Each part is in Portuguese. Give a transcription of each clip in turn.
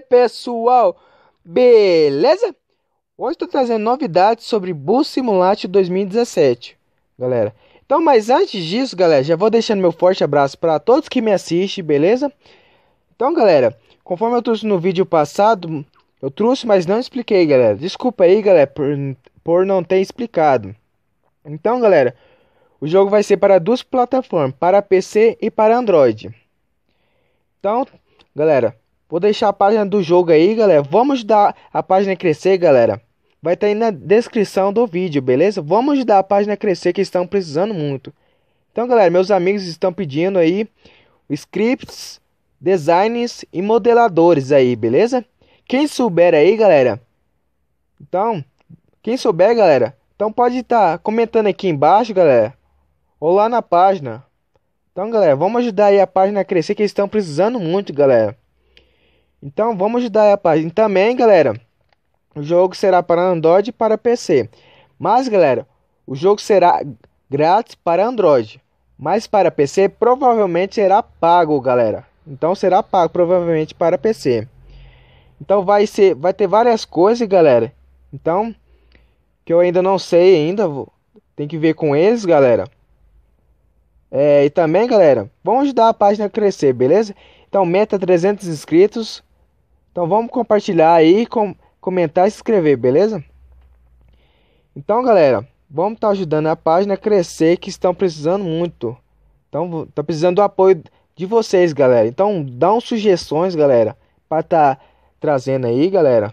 pessoal? Beleza? Hoje estou trazendo novidades sobre Bull Simulate 2017, galera. Então, mas antes disso, galera, já vou deixando meu forte abraço para todos que me assistem, beleza? Então, galera, conforme eu trouxe no vídeo passado, eu trouxe, mas não expliquei, galera. Desculpa aí, galera, por, por não ter explicado. Então, galera, o jogo vai ser para duas plataformas, para PC e para Android. Então, galera, Vou deixar a página do jogo aí, galera. Vamos dar a página crescer, galera. Vai estar tá aí na descrição do vídeo, beleza? Vamos dar a página crescer que estão precisando muito. Então, galera, meus amigos estão pedindo aí scripts, designs e modeladores aí, beleza? Quem souber aí, galera. Então, quem souber, galera. Então pode estar tá comentando aqui embaixo, galera. Ou lá na página. Então, galera, vamos ajudar aí a página a crescer que estão precisando muito, galera. Então vamos ajudar a página. Também, galera, o jogo será para Android e para PC. Mas, galera, o jogo será grátis para Android. Mas para PC provavelmente será pago, galera. Então será pago provavelmente para PC. Então vai ser, vai ter várias coisas, galera. Então que eu ainda não sei ainda, vou, tem que ver com eles, galera. É, e também, galera, vamos ajudar a página a crescer, beleza? Então meta 300 inscritos então vamos compartilhar aí, com, comentar e se inscrever, beleza? Então, galera, vamos estar tá ajudando a página a crescer que estão precisando muito. Então, tá precisando do apoio de vocês, galera. Então, dão sugestões, galera, para tá trazendo aí, galera.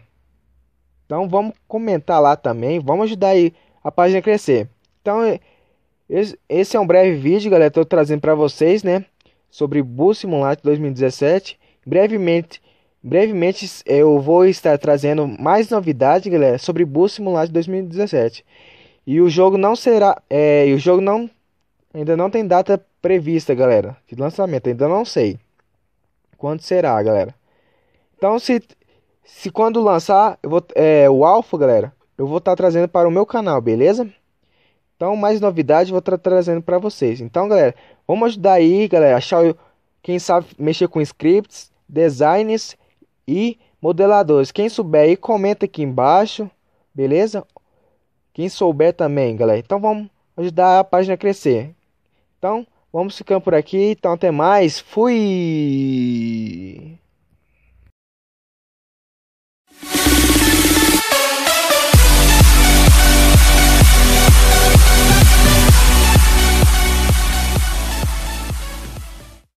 Então, vamos comentar lá também, vamos ajudar aí a página a crescer. Então, esse é um breve vídeo, galera, tô trazendo para vocês, né, sobre Bus Simulator 2017. Brevemente Brevemente eu vou estar trazendo mais novidades, galera, sobre Bull Simulator 2017. E o jogo não será, é, o jogo não ainda não tem data prevista, galera, de lançamento. Ainda não sei quando será, galera. Então se se quando lançar, eu vou é, o alfa, galera, eu vou estar trazendo para o meu canal, beleza? Então mais novidades vou estar trazendo para vocês. Então, galera, vamos ajudar aí, galera, achar quem sabe mexer com scripts, designs e modeladores. Quem souber aí, comenta aqui embaixo, beleza? Quem souber também, galera. Então vamos ajudar a página a crescer. Então, vamos ficando por aqui. Então, até mais. Fui!